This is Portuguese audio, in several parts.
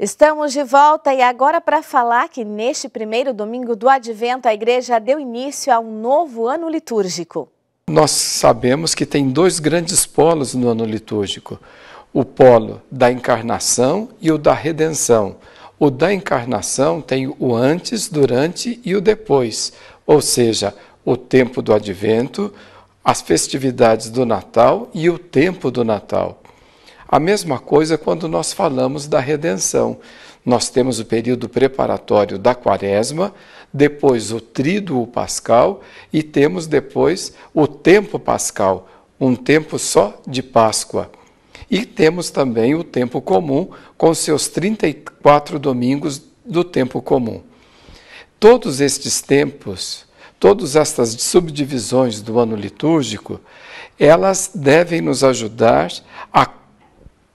Estamos de volta e agora para falar que neste primeiro domingo do Advento a igreja deu início a um novo ano litúrgico. Nós sabemos que tem dois grandes polos no ano litúrgico: o polo da encarnação e o da redenção. O da encarnação tem o antes, durante e o depois, ou seja, o tempo do advento, as festividades do Natal e o tempo do Natal. A mesma coisa quando nós falamos da redenção. Nós temos o período preparatório da quaresma, depois o tríduo pascal e temos depois o tempo pascal, um tempo só de Páscoa. E temos também o tempo comum, com seus 34 domingos do tempo comum. Todos estes tempos, todas estas subdivisões do ano litúrgico, elas devem nos ajudar a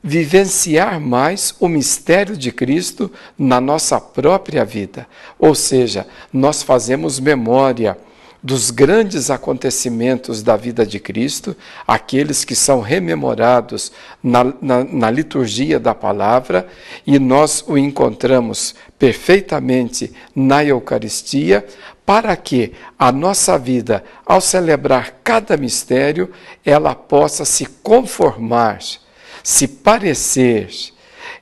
vivenciar mais o mistério de Cristo na nossa própria vida. Ou seja, nós fazemos memória dos grandes acontecimentos da vida de Cristo, aqueles que são rememorados na, na, na liturgia da palavra, e nós o encontramos perfeitamente na Eucaristia, para que a nossa vida, ao celebrar cada mistério, ela possa se conformar se parecer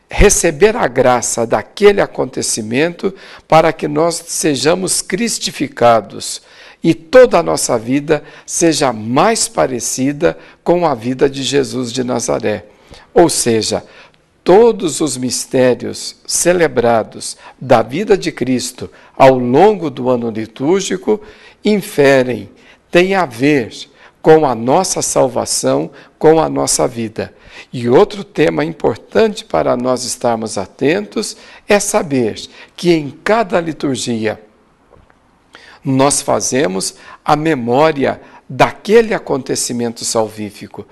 receber a graça daquele acontecimento para que nós sejamos cristificados e toda a nossa vida seja mais parecida com a vida de Jesus de Nazaré. Ou seja, todos os mistérios celebrados da vida de Cristo ao longo do ano litúrgico inferem, têm a ver com a nossa salvação, com a nossa vida. E outro tema importante para nós estarmos atentos é saber que em cada liturgia nós fazemos a memória daquele acontecimento salvífico.